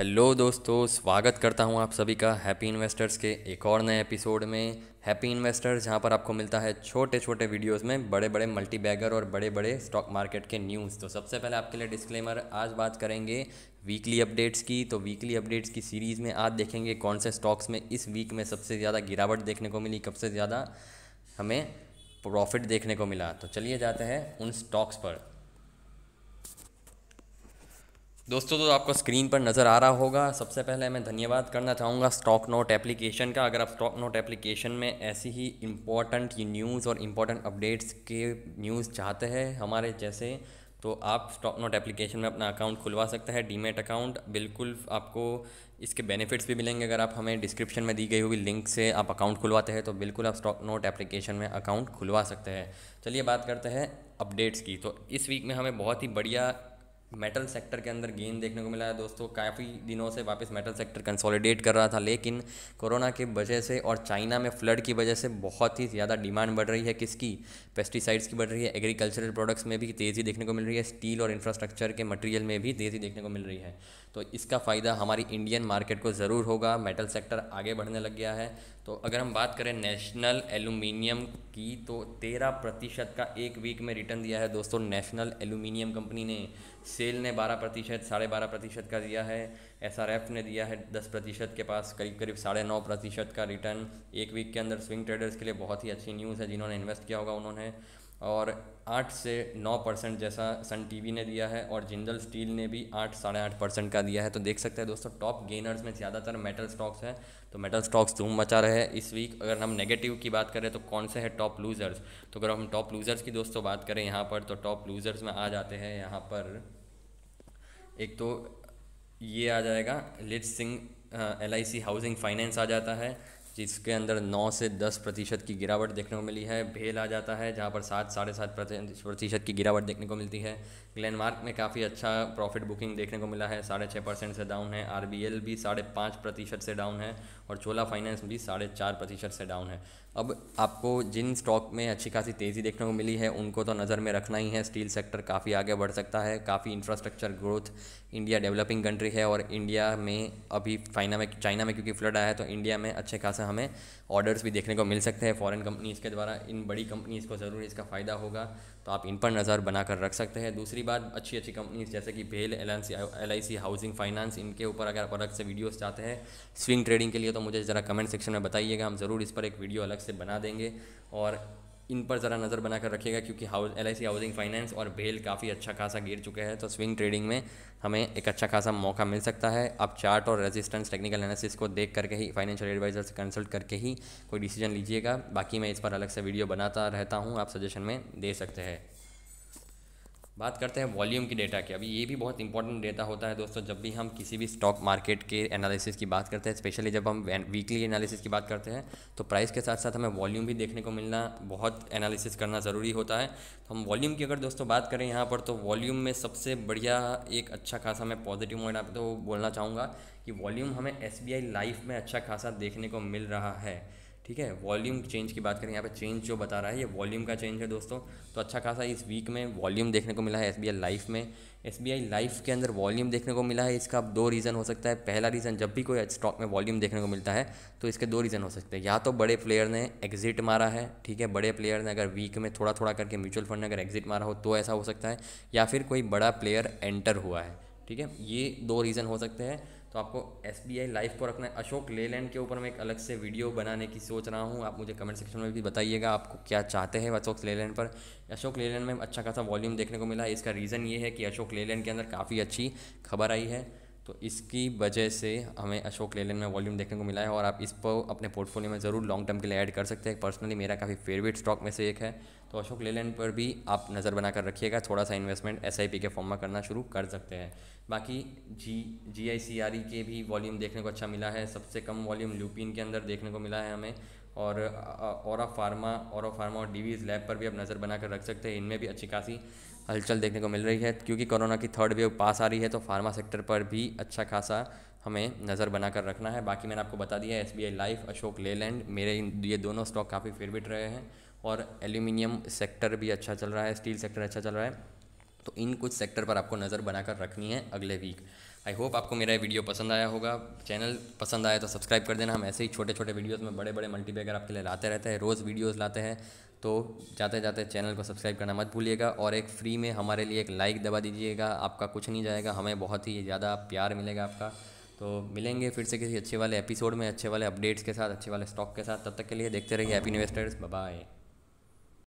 hello दोस्तों स्वागत करता हूं आप सभी का हैप्पी इन्वेस्टर्स के एक और नए एपिसोड में हैप्पी इन्वेस्टर्स जहां पर आपको मिलता है छोटे छोटे वीडियोस में बड़े बड़े मल्टी बैगर और बड़े बड़े स्टॉक मार्केट के न्यूज़ तो सबसे पहले आपके लिए डिस्क्लेमर आज बात करेंगे वीकली अपडेट्स की तो वीकली अपडेट्स की सीरीज़ में आज देखेंगे कौन से स्टॉक्स में इस वीक में सबसे ज़्यादा गिरावट देखने को मिली कब से ज़्यादा हमें प्रॉफिट देखने को मिला तो चलिए जाते हैं उन स्टॉक्स पर दोस्तों तो आपको स्क्रीन पर नज़र आ रहा होगा सबसे पहले मैं धन्यवाद करना चाहूँगा स्टॉक नोट एप्लीकेशन का अगर आप स्टॉक नोट एप्लीकेशन में ऐसी ही इम्पॉर्टेंट न्यूज़ और इम्पॉर्टेंट अपडेट्स के न्यूज़ चाहते हैं हमारे जैसे तो आप स्टॉक नोट एप्लीकेशन में अपना अकाउंट खुलवा सकते हैं डीमेट अकाउंट बिल्कुल आपको इसके बेनिफिट्स भी मिलेंगे अगर आप हमें डिस्क्रिप्शन में दी गई हुई लिंक से आप अकाउंट खुलवाते हैं तो बिल्कुल आप स्टॉक नोट एप्लीकेशन में अकाउंट खुलवा सकते हैं चलिए बात करते हैं अपडेट्स की तो इस वीक में हमें बहुत ही बढ़िया मेटल सेक्टर के अंदर गेन देखने को मिला है दोस्तों काफ़ी दिनों से वापस मेटल सेक्टर कंसोलिडेट कर रहा था लेकिन कोरोना की वजह से और चाइना में फ्लड की वजह से बहुत ही ज़्यादा डिमांड बढ़ रही है किसकी पेस्टिसाइड्स की बढ़ रही है एग्रीकल्चरल प्रोडक्ट्स में भी तेज़ी देखने को मिल रही है स्टील और इंफ्रास्ट्रक्चर के मटेरियल में भी तेज़ी देखने को मिल रही है तो इसका फ़ायदा हमारी इंडियन मार्केट को ज़रूर होगा मेटल सेक्टर आगे बढ़ने लग गया है तो अगर हम बात करें नेशनल एलुमिनियम की तो तेरह प्रतिशत का एक वीक में रिटर्न दिया है दोस्तों नेशनल एल्यूमिनियम कंपनी ने सेल ने बारह प्रतिशत साढ़े बारह प्रतिशत का दिया है एस आर एफ ने दिया है दस प्रतिशत के पास करीब करीब साढ़े नौ प्रतिशत का रिटर्न एक वीक के अंदर स्विंग ट्रेडर्स के लिए बहुत ही अच्छी न्यूज़ है जिन्होंने इन्वेस्ट किया होगा उन्होंने और आठ से नौ परसेंट जैसा सन टीवी ने दिया है और जिंदल स्टील ने भी आठ साढ़े आठ परसेंट का दिया है तो देख सकते हैं दोस्तों टॉप गेनर्स में ज़्यादातर मेटल स्टॉक्स हैं तो मेटल स्टॉक्स धूम मचा रहे हैं इस वीक अगर हम नेगेटिव की बात करें तो कौन से हैं टॉप लूज़र्स तो अगर हम टॉप लूज़र्स की दोस्तों बात करें यहाँ पर तो टॉप लूज़र्स में आ जाते हैं यहाँ पर एक तो ये आ जाएगा लिट सिंह एल हाउसिंग फाइनेंस आ जाता है जिसके अंदर 9 से 10 प्रतिशत की गिरावट देखने को मिली है भेल आ जाता है जहाँ पर सात साढ़े सात प्रतिशत की गिरावट देखने को मिलती है ग्लैनमार्क में काफ़ी अच्छा प्रॉफिट बुकिंग देखने को मिला है साढ़े छः परसेंट से डाउन है आर भी साढ़े पाँच प्रतिशत से डाउन है और चोला फाइनेंस भी साढ़े चार प्रतिशत से डाउन है अब आपको जिन स्टॉक में अच्छी खासी तेज़ी देखने को मिली है उनको तो नज़र में रखना ही है स्टील सेक्टर काफ़ी आगे बढ़ सकता है काफ़ी infrastructure growth India developing country है और इंडिया में अभी फाइना में चाइना में क्योंकि फ्लड आया है तो इंडिया में अच्छे खासा से हमें ऑर्डर्स भी देखने को मिल सकते हैं फॉरेन कंपनीज़ के द्वारा इन बड़ी कंपनीज़ को ज़रूर इसका फ़ायदा होगा तो आप इन पर नज़र बनाकर रख सकते हैं दूसरी बात अच्छी अच्छी कंपनीज़ जैसे कि भेल एल आई हाउसिंग फाइनेंस इनके ऊपर अगर आप अलग से वीडियोस चाहते हैं स्विंग ट्रेडिंग के लिए तो मुझे ज़रा कमेंट सेक्शन में बताइएगा हम ज़रूर इस पर एक वीडियो अलग से बना देंगे और इन पर ज़रा नज़र बनाकर रखिएगा क्योंकि हाउस एल हाउसिंग फाइनेंस और बेल काफ़ी अच्छा खासा गिर चुके हैं तो स्विंग ट्रेडिंग में हमें एक अच्छा खासा मौका मिल सकता है आप चार्ट और रेजिस्टेंस टेक्निकल एनालिसिस को देख करके ही फाइनेंशियल एडवाइज़र से कंसल्ट करके ही कोई डिसीजन लीजिएगा बाकी मैं इस पर अलग से वीडियो बनाता रहता हूँ आप सजेशन में दे सकते हैं बात करते हैं वॉल्यूम की डेटा की अभी ये भी बहुत इंपॉर्टेंट डेटा होता है दोस्तों जब भी हम किसी भी स्टॉक मार्केट के एनालिसिस की बात करते हैं स्पेशली जब हम वीकली एनालिसिस की बात करते हैं तो प्राइस के साथ साथ हमें वॉल्यूम भी देखने को मिलना बहुत एनालिसिस करना ज़रूरी होता है तो हम वॉल्यूम की अगर दोस्तों बात करें यहाँ पर तो वॉल्यूम में सबसे बढ़िया एक अच्छा खासा मैं पॉजिटिव मॉइंट आप तो बोलना चाहूँगा कि वॉल्यूम हमें एस बी लाइफ में अच्छा खासा देखने को मिल रहा है ठीक है वॉल्यूम चेंज की बात करें यहाँ पे चेंज जो बता रहा है ये वॉल्यूम का चेंज है दोस्तों तो अच्छा खासा इस वीक में वॉल्यूम देखने को मिला है एस लाइफ में एस लाइफ के अंदर वॉल्यूम देखने को मिला है इसका अब दो रीज़न हो सकता है पहला रीज़न जब भी कोई स्टॉक में वॉल्यूम देखने को मिलता है तो इसके दो रीज़न हो सकते हैं या तो बड़े प्लेयर ने एग्जिट मारा है ठीक है बड़े प्लेयर ने अगर वीक में थोड़ा थोड़ा करके म्यूचुअल फंड ने अगर एग्जिट मारा हो तो ऐसा हो सकता है या फिर कोई बड़ा प्लेयर एंटर हुआ है ठीक है ये दो रीज़न हो सकते हैं तो आपको एस बी आई लाइफ को रखना है अशोक लेलैंड के ऊपर मैं एक अलग से वीडियो बनाने की सोच रहा हूँ आप मुझे कमेंट सेक्शन में भी बताइएगा आपको क्या चाहते हैं अशोक लेलैंड पर अशोक लेलैंड में अच्छा खासा वॉल्यूम देखने को मिला है इसका रीज़न ये है कि अशोक लेलैंड के अंदर काफ़ी अच्छी खबर आई है तो इसकी वजह से हमें अशोक लेलैंड में वॉल्यूम देखने को मिला है और आप इस पर अपने पोर्टफोलियो में ज़रूर लॉन्ग टर्म के लिए ऐड कर सकते हैं पर्सनली मेरा काफ़ी फेवरेट स्टॉक में से एक है तो अशोक लेलैंड पर भी आप नज़र बना कर रखिएगा थोड़ा सा इन्वेस्टमेंट एस के फॉर्म में करना शुरू कर सकते हैं बाकी जी जी आई सी आर ई के भी वॉल्यूम देखने को अच्छा मिला है सबसे कम वॉल्यूम लूपिन के अंदर देखने को मिला है हमें और और फार्मा और फार्मा और डीवीज लैब पर भी आप नज़र बनाकर रख सकते हैं इनमें भी अच्छी खासी हलचल देखने को मिल रही है क्योंकि कोरोना की थर्ड वेव पास आ रही है तो फार्मा सेक्टर पर भी अच्छा खासा हमें नज़र बनाकर रखना है बाकी मैंने आपको बता दिया S B I life Ashok Leyland मेरे ये दोनों स्टॉक काफ़ी फेवरेट रहे हैं और एल्यूमिनियम सेक्टर भी अच्छा चल रहा है स्टील सेक्टर अच्छा चल रहा है तो इन कुछ सेक्टर पर आपको नज़र बनाकर रखनी है अगले वीक आई होप आपको मेरा वीडियो पसंद आया होगा चैनल पसंद आया तो सब्सक्राइब कर देना हम ऐसे ही छोटे छोटे वीडियोस में बड़े बड़े मल्टीपेगर आपके लिए लाते रहते हैं रोज़ वीडियोस लाते हैं तो जाते जाते चैनल को सब्सक्राइब करना मत भूलिएगा और एक फ्री में हमारे लिए एक लाइक दबा दीजिएगा आपका कुछ नहीं जाएगा हमें बहुत ही ज़्यादा प्यार मिलेगा आपका तो मिलेंगे फिर से किसी अच्छे वाले एपिसोड में अच्छे वाले अपडेट्स के साथ अच्छे वाले स्टॉक के साथ तब तक के लिए देखते रहिए हैप्पी इन्वेस्टर्स बाय